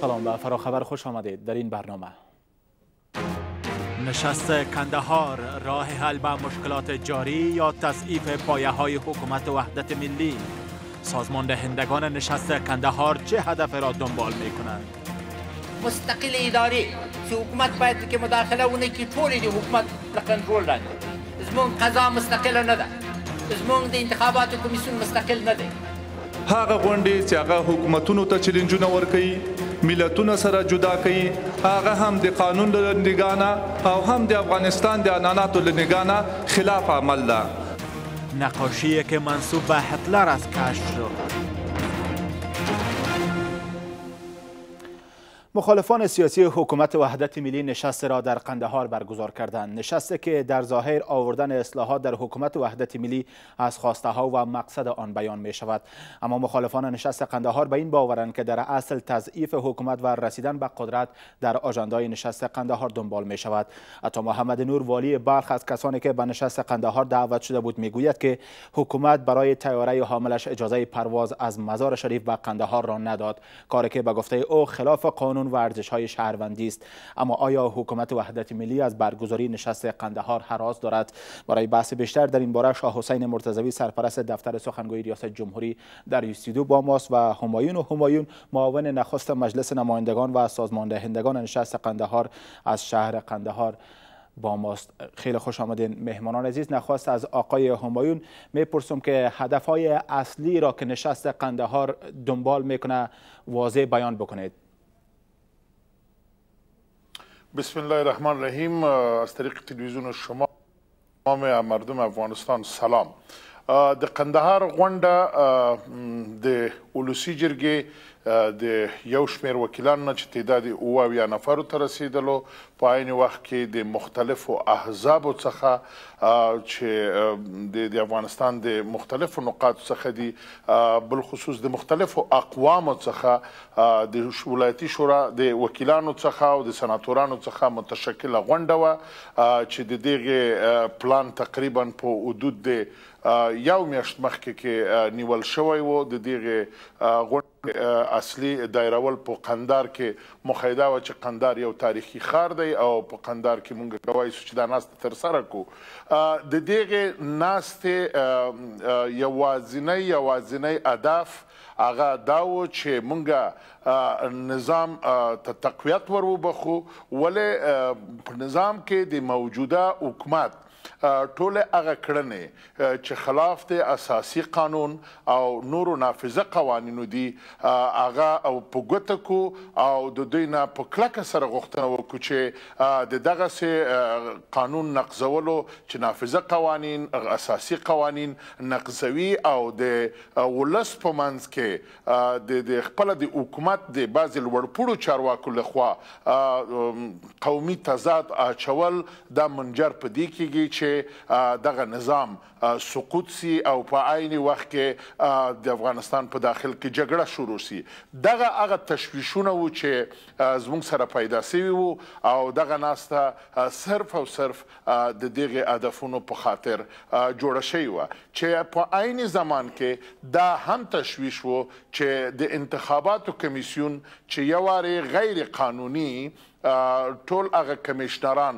سلام و فراخبر خوش آمدید در این برنامه نشست کندهار راه حل به مشکلات جاری یا تضعیف پایه های حکومت وحدت ملی سازمان دهندگان نشست کندهار چه هدف را دنبال می کنند مستقل اداری سی حکومت باید که مداخله اونه که طول دی حکومت کنترل از زمون قضا مستقل نده زمون دی انتخابات کمیسیون مستقل نده هغه غونډې چې هغه حکومتونو ته چیلنجونه کهی ملتونه سره جدا کړي هغه هم د قانون لنډګانه او هم د افغانستان د عناناتو لنډګانه خلاف عمل ده نقاشی که منصوب به هتلر است کشف شد مخالفان سیاسی حکومت وحدت ملی نشست را در قندهار برگزار کردند نشست که در ظاهر آوردن اصلاحات در حکومت وحدت ملی از خواسته ها و مقصد آن بیان می شود اما مخالفان نشست قندهار به این باورند که در اصل تضعیف حکومت و رسیدن به قدرت در آژندای نشست قندهار دنبال می شود عطا محمد نور والی بلخ از کسانی که به نشست قندهار دعوت شده بود میگوید که حکومت برای تیاره حاملش اجازه پرواز از مزار شریف به قندهار را نداد کاری که به گفته او خلاف قانون قانون و های شهروندی است اما آیا حکومت وحدت ملی از برگزاری نشست قندهار حراس دارد برای بحث بیشتر در این باره شاه حسین مرتضوی سرپرست دفتر سخنگوی ریاست جمهوری در یوسیدو با ماست و همایون و همایون معاون نخست مجلس نمایندگان و سازماندهندگان نشست قندهار از شهر قندهار با ماست خیلی خوش آمدین مهمانان عزیز نخواست از آقای همایون میپرسم که هدفهای اصلی را که نشست قندهار دنبال میکنه واضح بیان بکنید بسم الله الرحمن الرحیم از طریق تلویزیون شما تمام مردم افغانستان سلام د قندهار غونډه د اولوسی جرګې د یو شمیر وکیلانو نه چې تعداد اوه اویا نفرو ته رسیدلو په عین وخت کې د مختلفو احزابو څخه چې د افغانستان د مختلفو نقاطو څخه دي بلخصوص د مختلفو اقوامو څخه د ولایتي شورا د وکیلانو څخه او د سناتورانو څخه متشکله غونډه وه چې د دغه پلان تقریبا په حدود د یو میاشت مخکې کې نیول شوی و د دغه غونډه اصلي دایرول په قندار کې مخیده و چې قندار یو تاریخي ښار دی او په قندار کې مونږ کوای شو چې دا ناست تر سره کو د دې ناست یوازینی یوازینی هدف هغه دا و چې مونږه نظام ته تقویت ورو بخو ولې په نظام کې د موجوده حکومت ټول هغه کړنې چې خلاف د اساسي قانون او نورو نافذه قوانینو دي هغه او په ګوته کو او د دوی نه په کلکه سره غوښتنه وکړو چې د دغه سه قانون نقضولو چې نافذه قوانین اساسي قوانین نقضوي او د ولس په منځ کې د د خپل د حکومت د بعض لوړپوړو چارواکو لخوا قومي تضاد اچول د منجر په دی کېږي چې دغه نظام سقوط سي او په عیني وخت کې د افغانستان په داخل کې جګړه شروع سي دغه هغه تشويشونه و چې زموږ سره پیدا سوي وو او دغه ناسته صرف او صرف د دغه هدفونو په خاطر جوړه شوی و چې په عیني زمان کې دا هم تشويش وو چې د انتخاباتو کمیسیون چې یو غیر قانوني ټول هغه کمشنران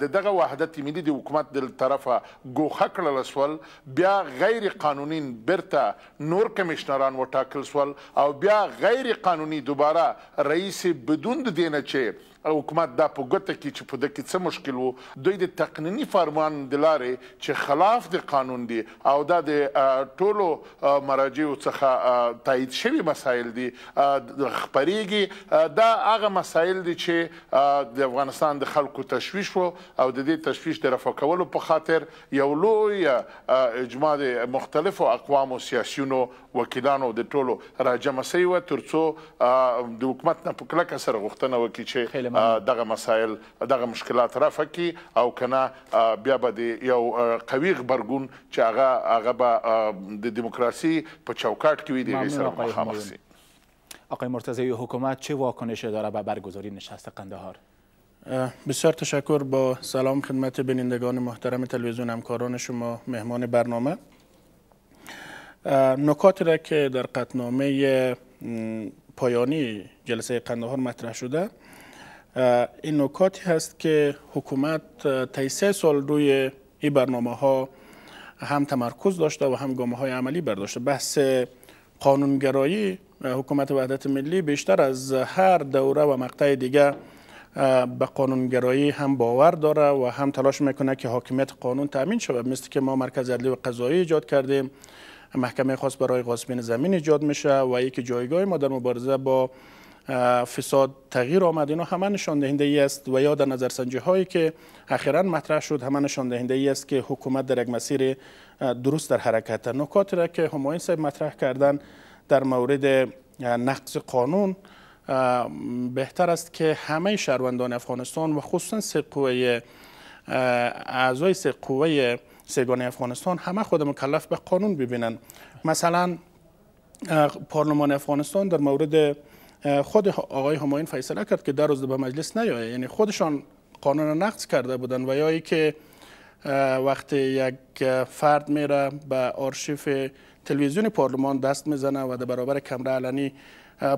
د دغه وحدت ملي د حکومت د طرفه ګوخه کړل سول بیا غیر قانوني برته نور کمشنران وټاکل سول او بیا غیر قانوني دوباره رئیس بدون د دینه چې حکومت دا په ګوته کې چې په دکې څه مشکل وو دوی د تقنینی فرمان د لارې چې خلاف د قانون دی او دا د ټولو مراجعو څخه تایید شوی مسایل دي خبريږي دا هغه مسایل دي چې د افغانستان د خلکو تشویش وو او د دې تشویش د رفع کولو په خاطر یو لوی اجماع د مختلفو اقوامو سیاسيونو وکیلانو د ټولو راجمع سوی و ترڅو د حکومت نه په کلکه سره غوښتنه وکړي چې دغه مسایل دغه مشکلات رافع کی او کنه بیا به د یو قوي خبرګون چې هغه هغه به د دیموکراسي په چوکاټ کې وي د سره مخامخ شي آقای مرتضی حکومت چه واکنشی داره به برگزاری نشست قندهار بسیار تشکر با سلام خدمت بینندگان محترم تلویزیون همکاران شما مهمان برنامه نکاتی را که در قطنامه پایانی جلسه قندهار مطرح شده این نکاتی هست که حکومت طی سه سال روی این برنامه ها هم تمرکز داشته و هم گامه های عملی برداشته بحث قانونگرایی حکومت وحدت ملی بیشتر از هر دوره و مقطع دیگه به قانونگرایی هم باور داره و هم تلاش میکنه که حاکمیت قانون تامین شود مثل که ما مرکز عدلی و قضایی ایجاد کردیم محکمه خاص برای غاصبین زمین ایجاد میشه و یک جایگاه ما در مبارزه با فساد تغییر آمد اینا همه نشان دهنده ای است و یا در هایی که اخیرا مطرح شد همه نشان دهنده ای است که حکومت در یک مسیر درست در حرکت نکاتی را که هماین صاحب مطرح کردن در مورد نقص قانون بهتر است که همه شهروندان افغانستان و خصوصا سه قوه اعضای سه قوه افغانستان همه خود مکلف به قانون ببینند مثلا پارلمان افغانستان در مورد خود آقای هماین فیصله کرد که در روز به مجلس نیاید یعنی خودشان قانون نقض کرده بودن و یا که وقتی یک فرد میره به آرشیف تلویزیون پارلمان دست میزنه و در برابر کمره علنی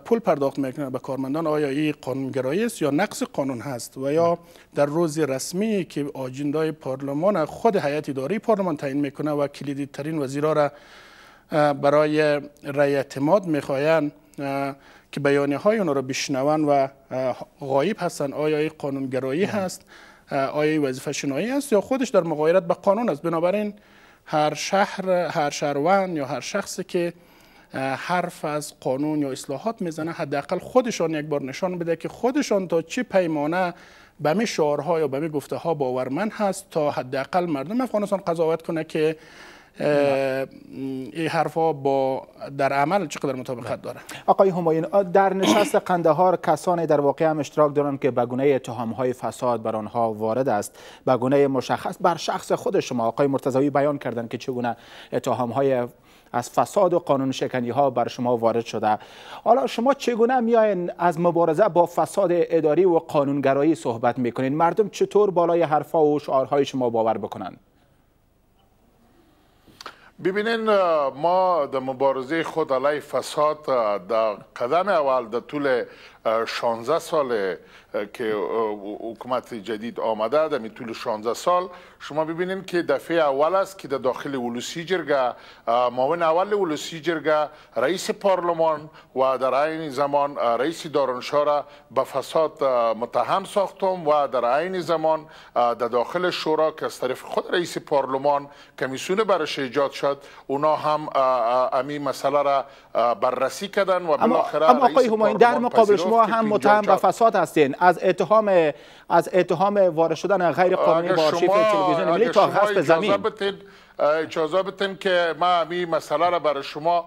پول پرداخت میکنه به کارمندان آیا این قانونگرایی است یا نقص قانون هست و یا در روز رسمی که آجندای پارلمان خود حیات اداری پارلمان تعیین میکنه و کلیدی ترین وزیرا را برای رای اعتماد میخواین که بیانیه های اونا رو بشنون و غایب هستن آیا این قانونگرایی بله. هست آیا وظیفه شنایی است یا خودش در مغایرت به قانون است بنابراین هر شهر هر شهروند یا هر شخصی که حرف از قانون یا اصلاحات میزنه حداقل خودشان یک بار نشان بده که خودشان تا چه پیمانه به می شعارها یا به می گفته ها باورمند هست تا حداقل مردم افغانستان قضاوت کنه که این حرفا با در عمل چقدر مطابقت داره آقای هماین در نشست قندهار کسانی در واقع هم اشتراک دارند که بگونه اتهام های فساد بر آنها وارد است به مشخص بر شخص خود شما آقای مرتضوی بیان کردند که چگونه اتهام های از فساد و قانون شکنی ها بر شما وارد شده حالا شما چگونه میاین از مبارزه با فساد اداری و قانونگرایی صحبت میکنین مردم چطور بالای حرفا و شعارهای شما باور بکنند ببینین ما د مبارزه خود علی فساد د قدم اول د طول 16 ساله که حکومت جدید آمده در طول 16 سال شما ببینین که دفعه اول است که در دا داخل ولسی جرگه معاون اول ولسی جرگه رئیس پارلمان و در عین زمان رئیس دارنشا را به فساد متهم ساختم و در عین زمان در دا داخل شورا که از طرف خود رئیس پارلمان کمیسیون برش ایجاد شد اونا هم امی مسئله را بررسی کردن و بالاخره اما, آقای هماین در مقابل شما هم متهم به فساد هستین از اتهام از اتهام وارد شدن غیر قانونی به آرشیو تلویزیون ملی تا غصب زمین اجازه بتن که ما همی مسئله را برای شما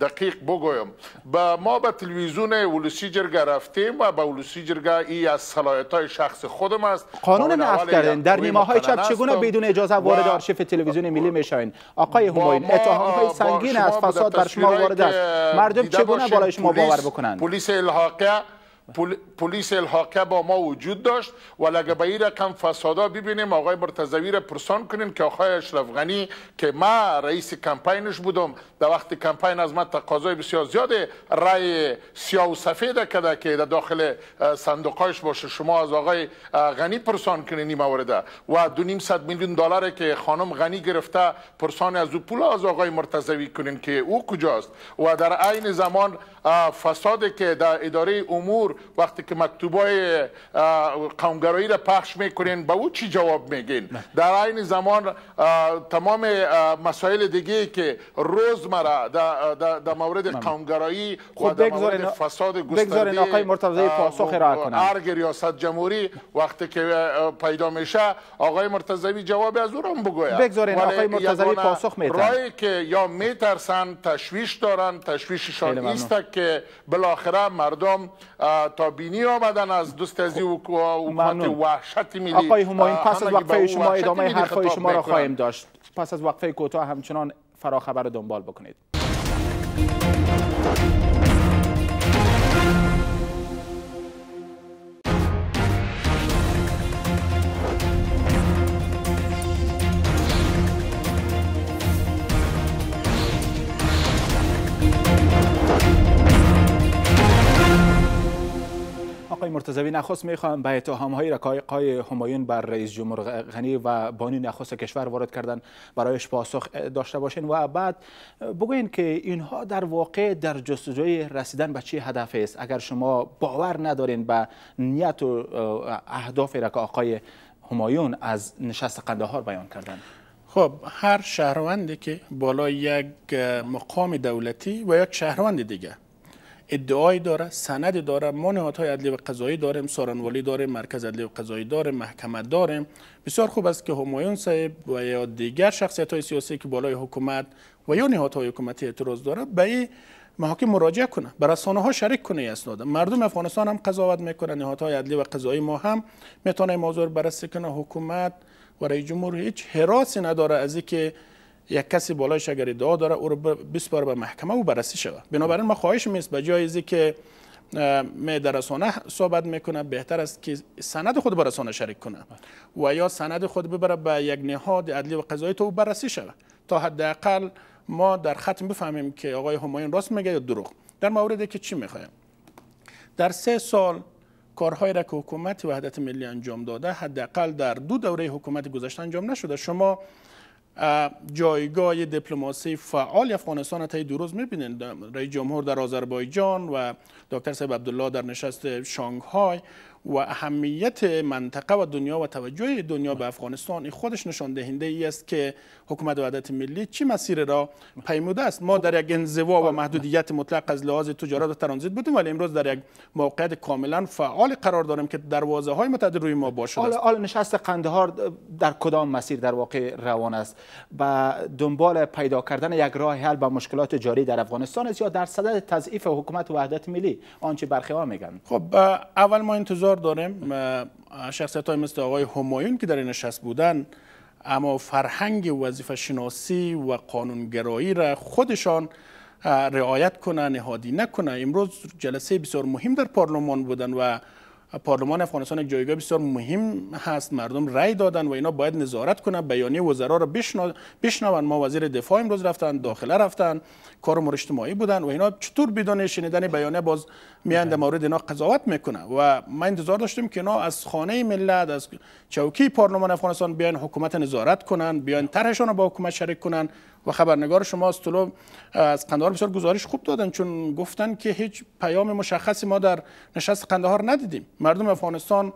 دقیق بگویم با ما به تلویزیون ولسی جرگه رفتیم و به ولسی جرگه ای از صلاحیت های شخص خودم است قانون نفت کردن در نیمه های چپ چگونه بدون اجازه وارد آرشیف تلویزیون ملی میشوین آقای هماین اتهام های سنگین از فساد بر شما وارد است مردم چگونه برای شما باور بکنند پلیس الحاقه پلیس الحاقه با ما وجود داشت و به این کم فسادا ببینیم آقای مرتضوی را پرسان کنین که آقای اشرف غنی که ما رئیس کمپاینش بودم در وقت کمپاین از من تقاضای بسیار زیاد رای سیاه و سفید کده که در داخل صندوقاش باشه شما از آقای غنی پرسان کنین این مورد و دو نیم صد میلیون دلار که خانم غنی گرفته پرسان از او پول از آقای مرتضوی کنین که او کجاست و در عین زمان فساد که در اداره امور وقتی که مکتوبای قومگرایی را پخش میکنین به او چی جواب میگین در عین زمان تمام مسائل دیگه که روزمره در مورد قومگرایی و خب در مورد فساد گسترده آقای مرتضی پاسخ را جمهوری وقتی که پیدا میشه آقای مرتضوی جواب از او را بگوید بگذارین آقای مرتضوی پاسخ میتن رای که یا میترسن تشویش دارن تشویششان است که بالاخره مردم تا بینی آمدن از دوست از حکومت وحشت ملی آقای هماین پس از وقفه شما ادامه حرفای شما را خواهیم داشت پس از وقفه کوتاه همچنان فراخبر دنبال بکنید آقای مرتضوی نخست میخوام به اتهام های آقای همایون بر رئیس جمهور غنی و بانی نخست کشور وارد کردن برایش پاسخ داشته باشین و بعد بگوین که اینها در واقع در جستجوی رسیدن به چه هدف است اگر شما باور ندارین به نیت و اهداف را آقای همایون از نشست قندهار بیان کردن خب هر شهروندی که بالای یک مقام دولتی و یک شهروند دیگه ادعای داره سند داره ما نهادهای عدلی و قضایی داریم سارنوالی داریم مرکز عدلی و قضایی داریم محکمه داریم بسیار خوب است که همایون صاحب و یا دیگر شخصیت های سیاسی که بالای حکومت و یا نهادهای حکومتی اعتراض داره به این محاکم مراجعه کنه بر رسانه ها شریک کنه اسناد مردم افغانستان هم قضاوت میکنه نهادهای عدلی و قضایی ما هم میتونه موضوع بررسی کنه حکومت و رئیس جمهور هیچ حراسی نداره از اینکه یک کسی بالایش اگر ادعا داره او رو بسپار به محکمه و بررسی شود بنابراین ما خواهش میست به جایزی که می در رسانه صحبت میکنه بهتر است که سند خود به رسانه شریک کنه و یا سند خود ببره به یک نهاد عدلی و قضایی تو بررسی شود تا حداقل ما در ختم بفهمیم که آقای همایون راست میگه یا دروغ در موردی که چی میخوایم در سه سال کارهای را که حکومت وحدت ملی انجام داده حداقل در دو دوره حکومت گذشته انجام نشده شما جایگاه دیپلماسی فعال افغانستان تا دو روز میبینید رئیس جمهور در آذربایجان و دکتر صاحب عبدالله در نشست شانگهای و اهمیت منطقه و دنیا و توجه دنیا به افغانستان خودش نشان دهنده ای است که حکومت وحدت ملی چه مسیر را پیموده است ما در یک انزوا و خب. محدودیت مطلق از لحاظ تجارت و ترانزیت بودیم ولی امروز در یک موقعیت کاملا فعال قرار داریم که دروازه های متعدد روی ما باز شده است نشست قندهار در کدام مسیر در واقع روان است و دنبال پیدا کردن یک راه حل به مشکلات جاری در افغانستان است یا در صدد تضعیف حکومت وحدت ملی آنچه برخی ها میگن خب اول ما انتظار داریم شخصیت های مثل آقای همایون که در این نشست بودن اما فرهنگ وظیفه شناسی و قانونگرایی را خودشان رعایت کنه نهادی نکنه امروز جلسه بسیار مهم در پارلمان بودن و پارلمان افغانستان یک جایگاه بسیار مهم هست مردم رای دادن و اینا باید نظارت کنه بیانیه وزرا را بشنون ما وزیر دفاع امروز رفتن داخله رفتن کار امور اجتماعی بودن و اینا چطور بدون شنیدن بیانیه باز میان در بله. مورد اینا قضاوت میکنه و ما انتظار داشتیم که اینا از خانه ملت از چوکی پارلمان افغانستان بیان حکومت نظارت کنن بیان طرحشون رو با حکومت شریک کنن و خبرنگار شما از طلو از قندهار بسیار گزارش خوب دادن چون گفتن که هیچ پیام مشخصی ما در نشست قندهار ندیدیم مردم افغانستان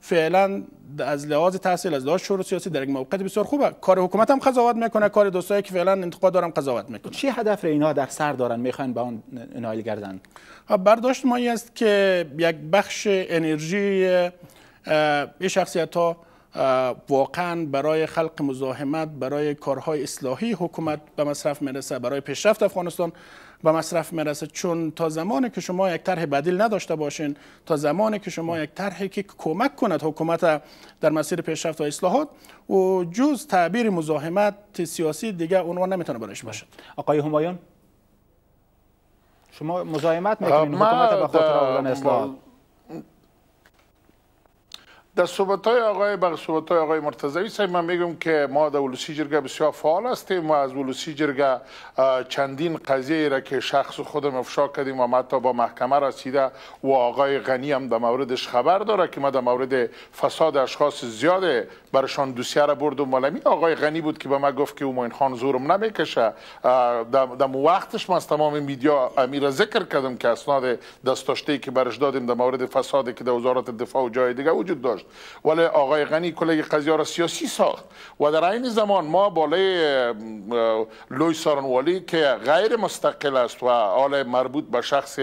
فعلا از لحاظ تحصیل از لحاظ شور سیاسی در یک موقعیت بسیار خوبه کار حکومت هم قضاوت میکنه کار دوستایی که فعلا انتقاد دارم قضاوت میکنه چه هدف در سر دارن میخواین به اون نایل گردن برداشت ما است که یک بخش انرژی این شخصیت ها واقعا برای خلق مزاحمت برای کارهای اصلاحی حکومت به مصرف میرسه برای پیشرفت افغانستان به مصرف میرسه چون تا زمانی که شما یک طرح بدیل نداشته باشین تا زمانی که شما یک طرحی که کمک کند حکومت در مسیر پیشرفت و اصلاحات و جز تعبیر مزاحمت سیاسی دیگه عنوان نمیتونه برایش باشد آقای همایون شما مزاحمت میکنین حکومت به خاطر اصلاحات در صحبت های آقای بر صحبت های آقای مرتضوی صاحب من میگم که ما در ولوسی جرگه بسیار فعال هستیم و از ولوسی جرگه چندین قضیه را که شخص خودم افشا کردیم و تا با محکمه رسیده و آقای غنی هم در موردش خبر داره که ما در مورد فساد اشخاص زیاده برشان دوسیه را و ملمی آقای غنی بود که به ما گفت که اومین خان زورم نمیکشه در وقتش ما از تمام میدیا امیر ذکر کردم که اسناد دستاشته که برش دادیم در مورد فساد که در وزارت دفاع و جای دیگه وجود داشت ولی آقای غنی کل قضیه را سیاسی ساخت و در این زمان ما بالای لوی سارنوالی که غیر مستقل است و حال مربوط به شخص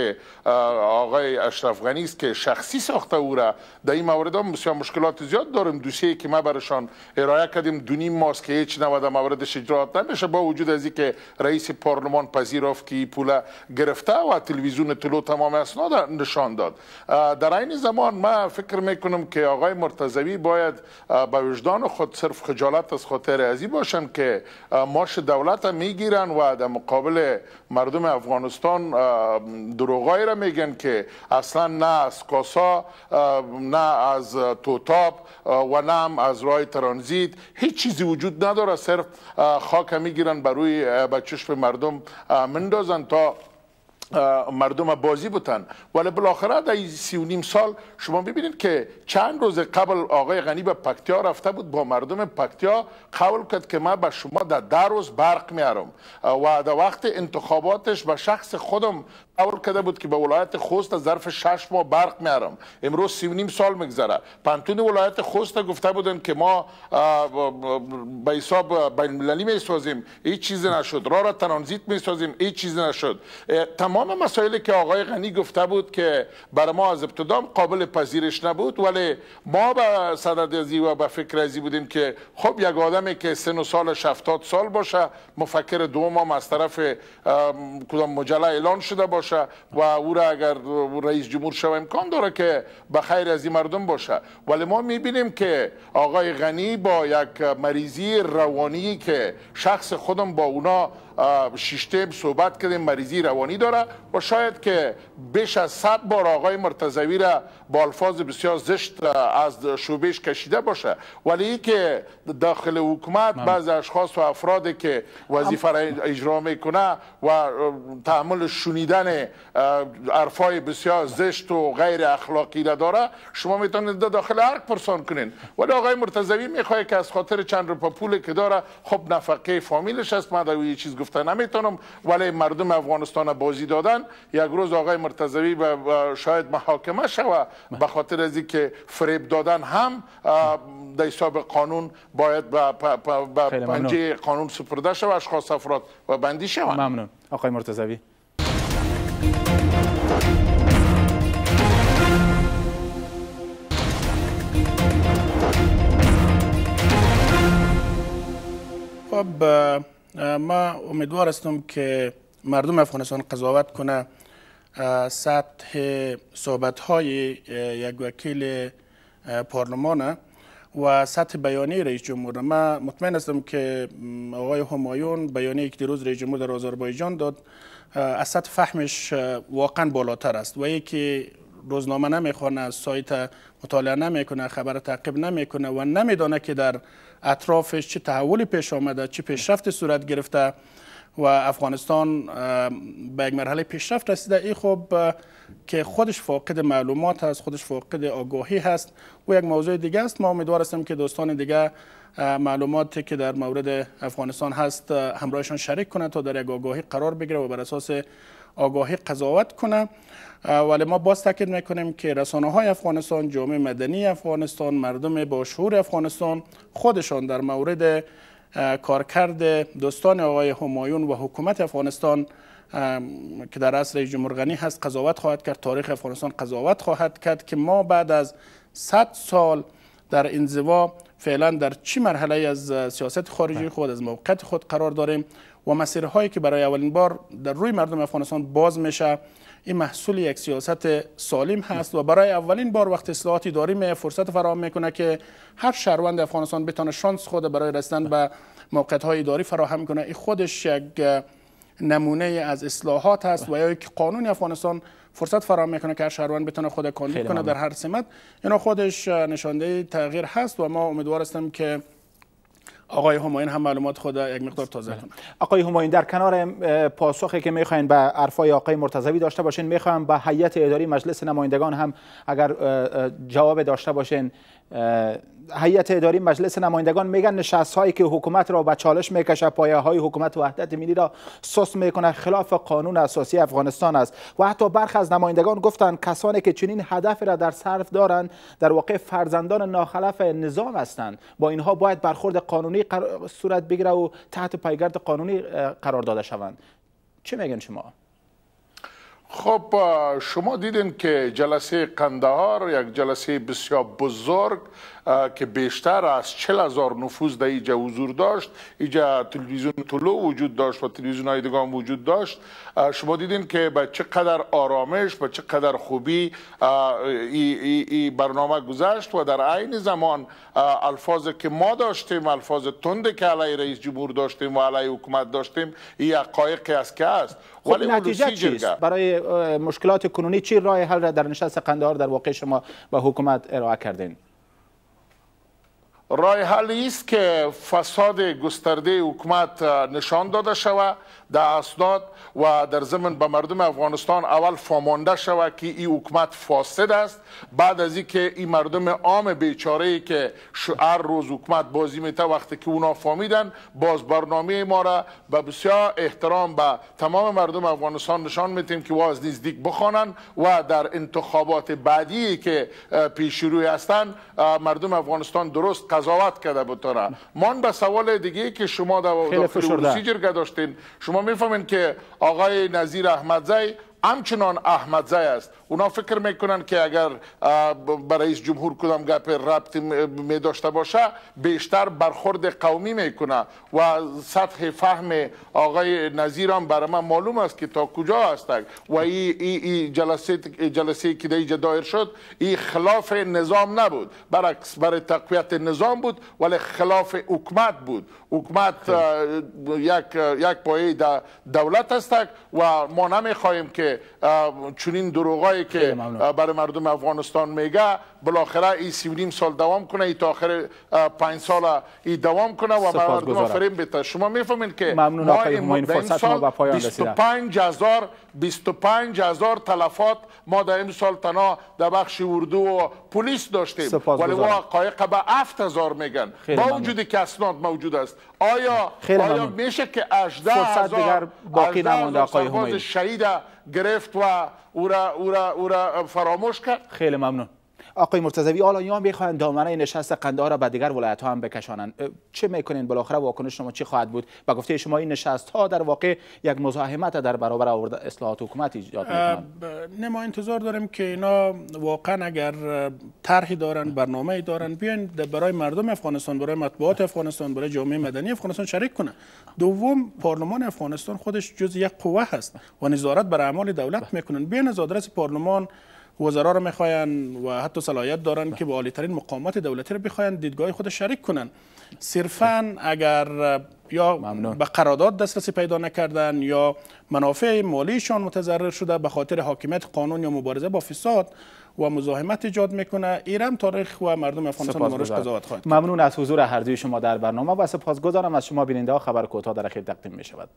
آقای اشرف غنی است که شخصی ساخته او را در این مورد هم بسیار مشکلات زیاد داریم دوسیه که ما برشان ارائه کردیم دونیم ماست که هیچ نبوده موردش اجرات نمیشه با وجود از که رئیس پارلمان پذیرفت که پول گرفته و تلویزیون طلو تمام اسناد نشان داد در عین زمان ما فکر میکنم که آقای مرتضوی باید به وجدان خود صرف خجالت از خاطر ازی باشن که ماش دولت میگیرن و در مقابل مردم افغانستان دروغایی را میگن که اصلا نه از کاسا نه از توتاب و نه از راه ترانزیت هیچ چیزی وجود نداره صرف خاک میگیرن بر روی به چشم مردم مندازن تا مردم بازی بودن ولی بالاخره در سی و نیم سال شما ببینید که چند روز قبل آقای غنی به پکتیا رفته بود با مردم پکتیا قول کرد که ما به شما در ده روز برق میارم و در وقت انتخاباتش به شخص خودم قول کرده بود که به ولایت خوست ظرف شش ماه برق میارم امروز سی و نیم سال میگذره پنتون ولایت خوست گفته بودن که ما به حساب بین المللی میسازیم هیچ چیز نشد را را ترانزیت میسازیم هیچ چیزی نشد تمام تمام مسائلی که آقای غنی گفته بود که بر ما از ابتدا قابل پذیرش نبود ولی ما به صدد ازی و به فکر ازی بودیم که خب یک آدمی که سن و سال 70 سال باشه مفکر دوم هم از طرف کدام مجله اعلان شده باشه و او را اگر رئیس جمهور شو امکان داره که به خیر از این مردم باشه ولی ما میبینیم که آقای غنی با یک مریضی روانی که شخص خودم با اونا ششتم صحبت کردیم مریضی روانی داره و شاید که بیش از صد بار آقای مرتضوی را با الفاظ بسیار زشت از شوبش کشیده باشه ولی که داخل حکومت بعض اشخاص و افرادی که وظیفه را اجرا میکنه و تحمل شنیدن عرفای بسیار زشت و غیر اخلاقی را داره شما میتونید داخل هر پرسان کنین ولی آقای مرتضوی میخواد که از خاطر چند روپا پول که داره خب نفقه فامیلش است ما در چیز گفته نمیتونم ولی مردم افغانستان بازی دادن یک روز آقای مرتضوی شاید محاکمه شوه به خاطر از که فریب دادن هم در حساب قانون باید به با پنجه قانون سپرده شوه اشخاص افراد و بندی شوند ممنون آقای مرتضوی خب ما امیدوار هستم که مردم افغانستان قضاوت کنه سطح صحبت های یک وکیل پارلمان و سطح بیانیه رئیس جمهور ما مطمئن هستم که آقای همایون بیانیه که دیروز رئیس جمهور در آذربایجان داد از سطح فهمش واقعا بالاتر است و یکی روزنامه نمیخونه سایت مطالعه نمیکنه خبر تعقیب نمیکنه و نمیدانه که در اطرافش چه تحولی پیش آمده چه پیشرفت صورت گرفته و افغانستان به یک مرحله پیشرفت رسیده این خب که خودش فاقد معلومات هست خودش فاقد آگاهی هست و یک موضوع دیگه است ما امیدوار هستیم که دوستان دیگه معلوماتی که در مورد افغانستان هست همراهشان شریک کنند تا در یک آگاهی قرار بگیره و بر اساس آگاهی قضاوت کنه ولی ما باز تاکید میکنیم که رسانه های افغانستان جامعه مدنی افغانستان مردم با شعور افغانستان خودشان در مورد کارکرد دوستان آقای همایون و حکومت افغانستان که در اصل جمهورغنی هست قضاوت خواهد کرد تاریخ افغانستان قضاوت خواهد کرد که ما بعد از 100 سال در انزوا فعلا در چه مرحله از سیاست خارجی بله. خود از موقعیت خود قرار داریم و مسیرهایی که برای اولین بار در روی مردم افغانستان باز میشه این محصول یک سیاست سالم هست و برای اولین بار وقت اصلاحات داریم، فرصت فراهم میکنه که هر شهروند افغانستان بتونه شانس خود برای رسیدن به موقعیت های اداری فراهم کنه این خودش یک نمونه از اصلاحات هست و یا یک قانون افغانستان فرصت فراهم میکنه که هر شهروند بتونه خود کاندید کنه در هر سمت اینا خودش نشانده تغییر هست و ما امیدوار هستیم که آقای هماین هم معلومات خود یک مقدار تازه بله. آقای هماین در کنار پاسخی که میخواین به عرفای آقای مرتضوی داشته باشین میخوام به هیئت اداری مجلس نمایندگان هم اگر جواب داشته باشین هیئت اداری مجلس نمایندگان میگن نشست هایی که حکومت را به چالش میکشه پایه های حکومت وحدت ملی را سست میکنه خلاف قانون اساسی افغانستان است و حتی برخی از نمایندگان گفتند کسانی که چنین هدفی را در صرف دارند در واقع فرزندان ناخلف نظام هستند با اینها باید برخورد قانونی صورت بگیره و تحت پایگرد قانونی قرار داده شوند چه میگن شما خب شما دیدین که جلسه قندهار یک جلسه بسیار بزرگ که بیشتر از چل هزار نفوذ در اینجا حضور داشت اینجا تلویزیون طلو وجود داشت و تلویزیون های دیگه وجود داشت شما دیدین که به چقدر آرامش به چقدر خوبی این برنامه گذشت و در عین زمان الفاظ که ما داشتیم الفاظ تند که علی رئیس جمهور داشتیم و علی حکومت داشتیم این حقایقی است که است خب نتیجه چیست برای مشکلات کنونی چی راه حل را در نشست قندهار در واقع شما به حکومت ارائه کردین رای حل است که فساد گسترده حکومت نشان داده شود در اسناد و در ضمن به مردم افغانستان اول فامانده شود که این حکومت فاسد است بعد از اینکه این مردم عام بیچاره ای که شعر روز حکومت بازی میته وقتی که اونا فهمیدن باز برنامه ما را به بسیار احترام به تمام مردم افغانستان نشان میتیم که واز نزدیک بخوانند و در انتخابات بعدی که پیش روی هستند مردم افغانستان درست قضاوت کرده بتونه من به سوال دیگه که شما در دا داخل داشتین شما میفهمین که آقای نظیر احمدزی همچنان احمدزه است اونا فکر میکنن که اگر برای رئیس جمهور کدام گپ ربط می داشته باشه بیشتر برخورد قومی میکنه و سطح فهم آقای نظیرم هم برای معلوم است که تا کجا هستند و این جلسه که دیجا دایر شد این خلاف نظام نبود برعکس برای تقویت نظام بود ولی خلاف حکومت بود حکومت یک یک پایه دولت است و ما نمیخوایم که چونین چنین دروغایی که برای مردم افغانستان میگه بالاخره این سی و نیم سال دوام کنه ای تا آخر پنج سال ای دوام کنه و مردم فریم بده شما میفهمین که ممنون آقای همین فرصت ما به پایان رسیده 25000 25000 تلفات ما در امسال تنها در بخش اردو و پلیس داشتیم ولی ما قایق به 7000 میگن با وجودی که اسناد موجود است آیا خیلی آیا میشه که 18 هزار باقی نمانده آقای همایون شهید گرفت و او را, او را, او را فراموش کرد خیلی ممنون آقای مرتضوی یا میخواهند دامنه نشست قندهار را به دیگر ولایت ها هم بکشانند چه میکنین بالاخره واکنش شما چی خواهد بود و گفته شما این نشست ها در واقع یک مزاحمت در برابر اصلاحات حکومت ایجاد میکنند نه ما انتظار داریم که اینا واقعا اگر طرحی دارن برنامه ای دارن بیاین برای مردم افغانستان برای مطبوعات افغانستان برای جامعه مدنی افغانستان شریک کنه دوم پارلمان افغانستان خودش جز یک قوه هست و نظارت بر اعمال دولت بله. میکنن بیان از آدرس پارلمان وزرا رو میخواین و حتی صلاحیت دارن که به عالیترین مقامات دولتی را بخواین دیدگاه خود شریک کنن صرفا اگر یا ممنون. به قرارداد دسترسی پیدا نکردن یا منافع مالیشان متضرر شده به خاطر حاکمیت قانون یا مبارزه با فساد و مزاحمت ایجاد میکنه ایران تاریخ و مردم افغانستان مورش قضاوت خواهد ممنون از حضور هر دوی شما در برنامه و سپاسگزارم از شما بیننده ها خبر کوتاه در اخیر تقدیم می شود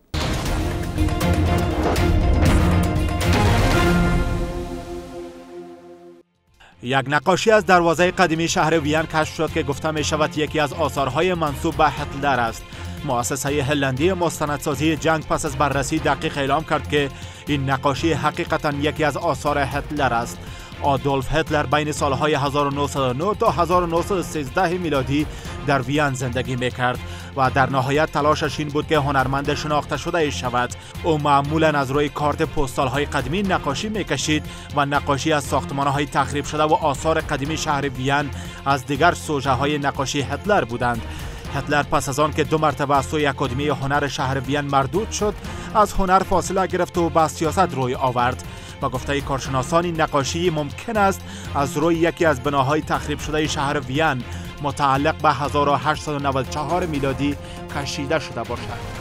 یک نقاشی از دروازه قدیمی شهر وین کشف شد که گفته می شود یکی از آثارهای منصوب به هتلر است مؤسسه هلندی مستندسازی جنگ پس از بررسی دقیق اعلام کرد که این نقاشی حقیقتا یکی از آثار هتلر است آدولف هتلر بین سالهای 1909 تا 1913 میلادی در وین زندگی میکرد و در نهایت تلاشش این بود که هنرمند شناخته شده شود او معمولا از روی کارت پستال های قدیمی نقاشی میکشید و نقاشی از ساختمان های تخریب شده و آثار قدیمی شهر وین از دیگر سوژه های نقاشی هتلر بودند هتلر پس از آن که دو مرتبه از سوی اکادمی هنر شهر وین مردود شد از هنر فاصله گرفت و به سیاست روی آورد با گفته کارشناسانی نقاشی ممکن است از روی یکی از بناهای تخریب شده شهر وین متعلق به 1894 میلادی کشیده شده باشد